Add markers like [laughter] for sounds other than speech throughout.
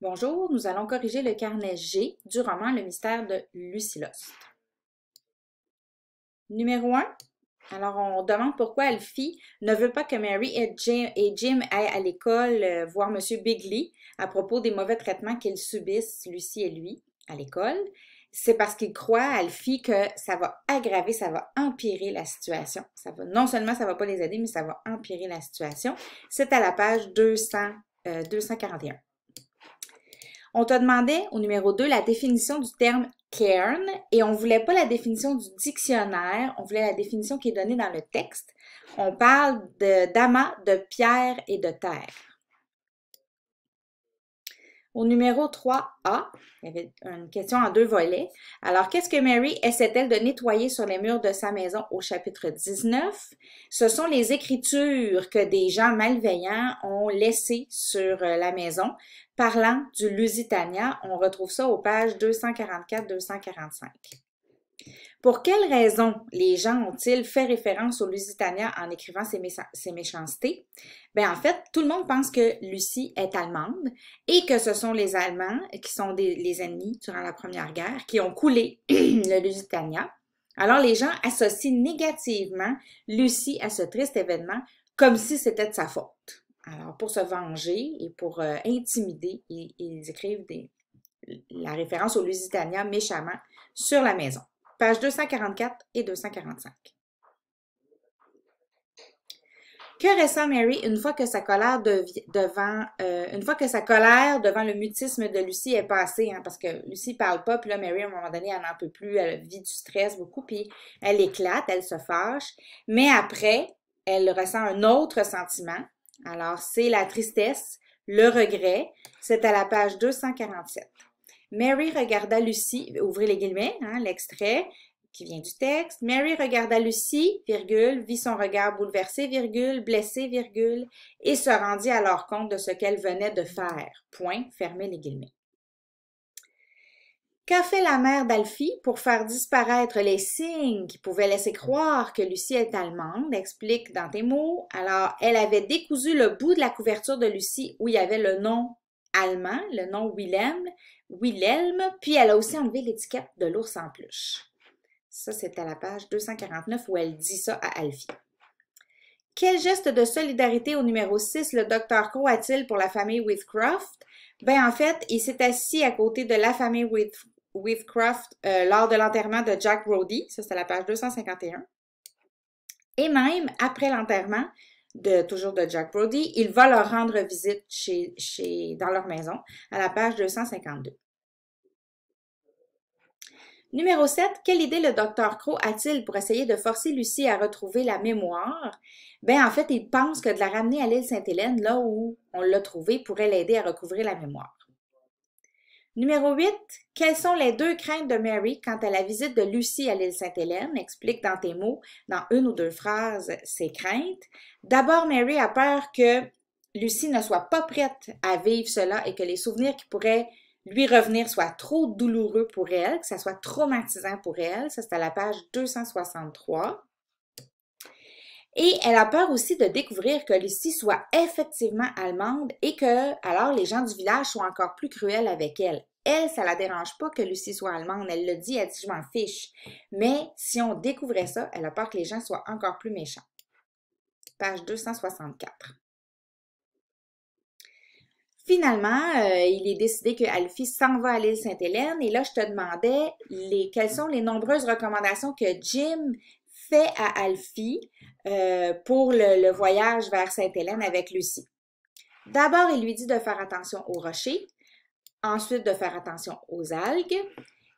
Bonjour, nous allons corriger le carnet G du roman Le mystère de Lucy Lost. Numéro 1. Alors, on demande pourquoi Alfie ne veut pas que Mary et Jim, aillent à l'école euh, voir M. Bigley à propos des mauvais traitements qu'ils subissent, Lucie et lui, à l'école. C'est parce qu'il croit, Alfie, que ça va aggraver, ça va empirer la situation. Ça va, non seulement ça va pas les aider, mais ça va empirer la situation. C'est à la page 241. On t'a demandé, au numéro 2 la définition du terme cairn et on voulait pas la définition du dictionnaire, on voulait la définition qui est donnée dans le texte. On parle d'amas, de, de pierre » et de terre. Au numéro 3A, il y avait une question en deux volets. Alors, qu'est-ce que Mary essaie-t-elle de nettoyer sur les murs de sa maison au chapitre 19? Ce sont les écritures que des gens malveillants ont laissées sur euh, la maison. Parlant du Lusitania, on retrouve ça aux pages 244-245. Pour quelles raisons les gens ont-ils fait référence au Lusitania en écrivant ces, méchancetés? Ben en fait, tout le monde pense que Lucie est allemande et que ce sont les Allemands qui sont les ennemis durant la Première Guerre qui ont coulé [clears throat] le Lusitania. Alors, les gens associent négativement Lucie à ce triste événement comme si c'était de sa faute. Alors, pour se venger et pour euh, intimider, ils, ils écrivent la référence au Lusitania méchamment sur la maison pages 244 et 245. Que ressent Mary une fois que sa colère devant euh, une fois que sa colère devant le mutisme de Lucie est passée, hein, parce que Lucie parle pas, puis là Mary à un moment donné elle n'en peut plus, elle vit du stress beaucoup, puis elle éclate, elle se fâche, mais après elle ressent un autre sentiment. Alors c'est la tristesse, le regret. C'est à la page 247. Mary regarda Lucie, ouvrez les guillemets, hein, l'extrait qui vient du texte. Mary regarda Lucie, virgule, vit son regard bouleversé, virgule, blessé, virgule, et se rendit alors compte de ce qu'elle venait de faire. Point, fermez les guillemets. Qu'a fait la mère d'Alfie pour faire disparaître les signes qui pouvaient laisser croire que Lucie est allemande, explique dans tes mots. Alors, elle avait décousu le bout de la couverture de Lucie où il y avait le nom allemand, le nom Wilhelm, Wilhelm, puis elle a aussi enlevé l'étiquette de l'ours en peluche. Ça, c'est à la page 249 où elle dit ça à Alfie. Quel geste de solidarité au numéro 6 le docteur Co a-t-il pour la famille Withcroft Ben, en fait, il s'est assis à côté de la famille Withcroft euh, lors de l'enterrement de Jack Brody. Ça, c'est à la page 251. Et même après l'enterrement, toujours de Jack Brody, il va leur rendre visite chez, chez, dans leur maison à la page 252. Numéro 7. Quelle idée le docteur Crow a-t-il pour essayer de forcer Lucie à retrouver la mémoire? Ben, en fait, il pense que de la ramener à l'île Sainte-Hélène, là où on l'a trouvée, pourrait l'aider à recouvrir la mémoire. Numéro 8. Quelles sont les deux craintes de Mary quant à la visite de Lucie à l'île Sainte-Hélène? Explique dans tes mots, dans une ou deux phrases, ses craintes. D'abord, Mary a peur que Lucie ne soit pas prête à vivre cela et que les souvenirs qui pourraient lui revenir soient trop douloureux pour elle, que ça soit traumatisant pour elle. Ça, c'est à la page 263. Et elle a peur aussi de découvrir que Lucie soit effectivement allemande et que alors les gens du village soient encore plus cruels avec elle. Elle, ça la dérange pas que Lucie soit allemande. Elle le dit, elle dit je m'en fiche. Mais si on découvrait ça, elle a peur que les gens soient encore plus méchants. Page 264. Finalement, euh, il est décidé que Alfie s'en va à l'île Sainte-Hélène et là, je te demandais les, quelles sont les nombreuses recommandations que Jim fait à Alfie euh, pour le, voyage vers Sainte-Hélène avec Lucie. D'abord, il lui dit de faire attention aux rochers, ensuite de faire attention aux algues.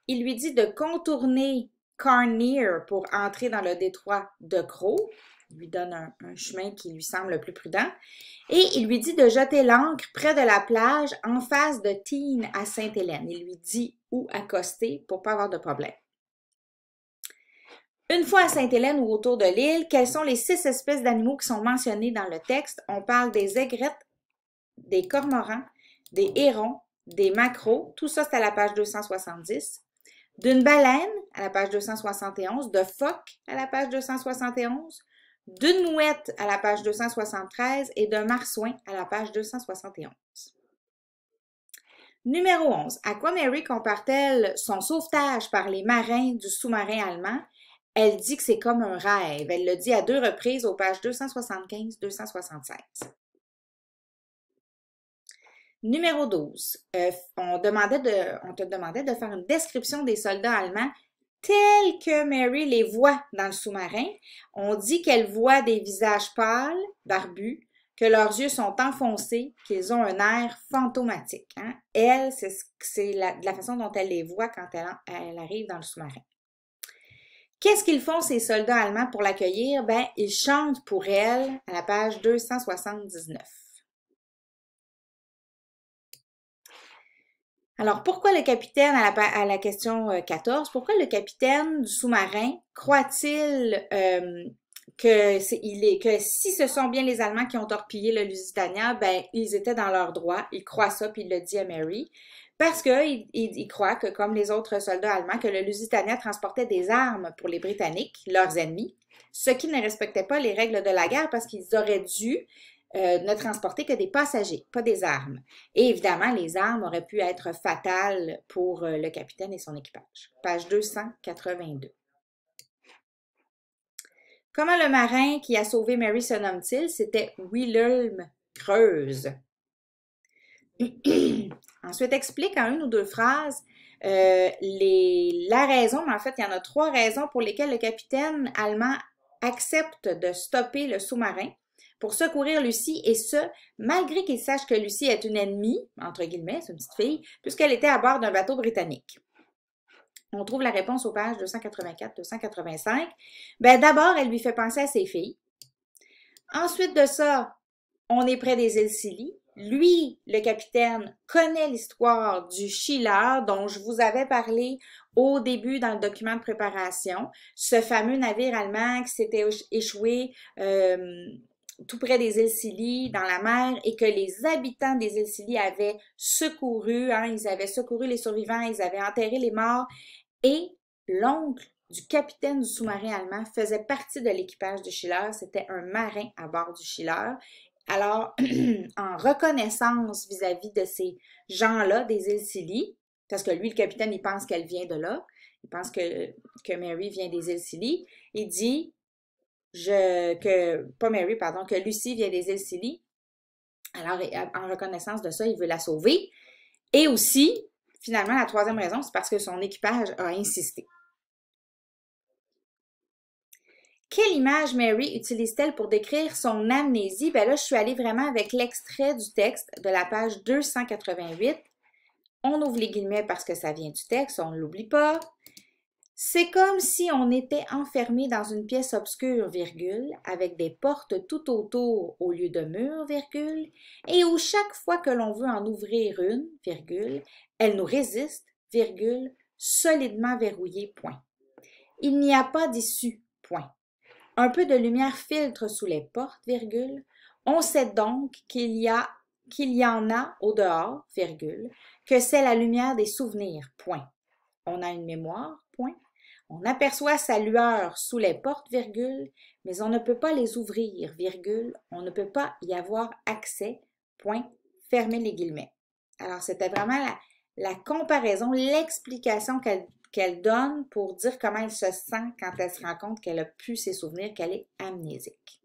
Il lui dit de contourner Carnier pour entrer dans le détroit de Crow. Il lui donne un, chemin qui lui semble le plus prudent. Et il lui dit de jeter l'ancre près de la plage en face de Teen à Sainte-Hélène. Il lui dit où accoster pour pas avoir de problème. Une fois à Sainte-Hélène ou autour de l'île, quelles sont les six espèces d'animaux qui sont mentionnées dans le texte? On parle des aigrettes, des cormorans, des hérons, des macros, tout ça c'est à la page 270, d'une baleine à la page 271, de phoque à la page 271, d'une mouette à la page 273 et d'un marsouin à la page 271. Numéro 11. À quoi Mary compare-t-elle son sauvetage par les marins du sous-marin allemand elle dit que c'est comme un rêve. Elle le dit à deux reprises aux pages 275-276. Numéro 12. Euh, on, de, on te demandait de faire une description des soldats allemands tels que Mary les voit dans le sous-marin. On dit qu'elle voit des visages pâles, barbus, que leurs yeux sont enfoncés, qu'ils ont un air fantomatique. Hein. Elle, c'est la, la façon dont elle les voit quand elle arrive dans le sous-marin. Qu'est-ce qu'ils font, ces soldats allemands, pour l'accueillir? Ben, ils chantent pour elle à la page 279. Alors, pourquoi le capitaine, à la, question 14, euh, pourquoi le capitaine du sous-marin croit-il euh, que il est que si ce sont bien les Allemands qui ont torpillé le Lusitania, ben ils étaient dans leur droit. Ils croient ça, puis il le dit à Mary. Parce qu'ils il, croient que, comme les autres soldats allemands, que le Lusitania transportait des armes pour les Britanniques, leurs ennemis, ce qui ne respectait pas les règles de la guerre parce qu'ils auraient dû euh, ne transporter que des passagers, pas des armes. Et évidemment, les armes auraient pu être fatales pour euh, le capitaine et son équipage. Page 282. Comment le marin qui a sauvé Mary se nomme-t-il? C'était Wilhelm Creuse. [clears throat] Ensuite, explique en une ou deux phrases euh, la raison, en fait, il y en a trois raisons pour lesquelles le capitaine allemand accepte de stopper le sous-marin pour secourir Lucie, et ce, malgré qu'il sache que Lucie est une ennemie, entre guillemets, c'est une petite fille, puisqu'elle était à bord d'un bateau britannique on trouve la réponse aux pages 284-285, ben d'abord, elle lui fait penser à ses filles. Ensuite de ça, on est près des îles Lui, le capitaine, connaît l'histoire du Schiller dont je vous avais parlé au début dans le document de préparation, ce fameux navire allemand qui s'était échoué euh, tout près des îles dans la mer, et que les habitants des îles avaient secouru, hein. ils avaient secouru les survivants, ils avaient enterré les morts, et l'oncle du capitaine du sous-marin allemand faisait partie de l'équipage de Schiller. C'était un marin à bord du Schiller. Alors, [clears throat] en reconnaissance vis-à-vis de ces gens-là des îles Scilly, parce que lui, le capitaine, il pense qu'elle vient de là, il pense que, que Mary vient des îles Scilly, il dit je, que, pas Mary, pardon, que Lucie vient des îles Scilly. Alors, en reconnaissance de ça, il veut la sauver. Et aussi, Finalement, la troisième raison, c'est parce que son équipage a insisté. Quelle image Mary utilise-t-elle pour décrire son amnésie? Ben là, je suis allée vraiment avec l'extrait du texte de la page 288. On ouvre les guillemets parce que ça vient du texte, on ne l'oublie pas. C'est comme si on était enfermé dans une pièce obscure, virgule, avec des portes tout autour au lieu de murs, virgule, et où chaque fois que l'on veut en ouvrir une, virgule, elle nous résiste, virgule, solidement verrouillée, point. Il n'y a pas d'issue, point. Un peu de lumière filtre sous les portes, virgule. On sait donc qu'il y a qu'il y en a au dehors, virgule, que c'est la lumière des souvenirs, point. On a une mémoire, point on aperçoit sa lueur sous les portes, virgule, mais on ne peut pas les ouvrir, virgule, on ne peut pas y avoir accès, point, fermer les guillemets. Alors, c'était vraiment la, comparaison, l'explication qu'elle donne pour dire comment elle se sent quand elle se rend compte qu'elle a pu se souvenir qu'elle est amnésique.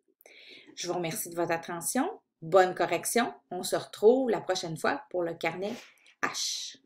Je vous remercie de votre attention. Bonne correction. On se retrouve la prochaine fois pour le carnet H.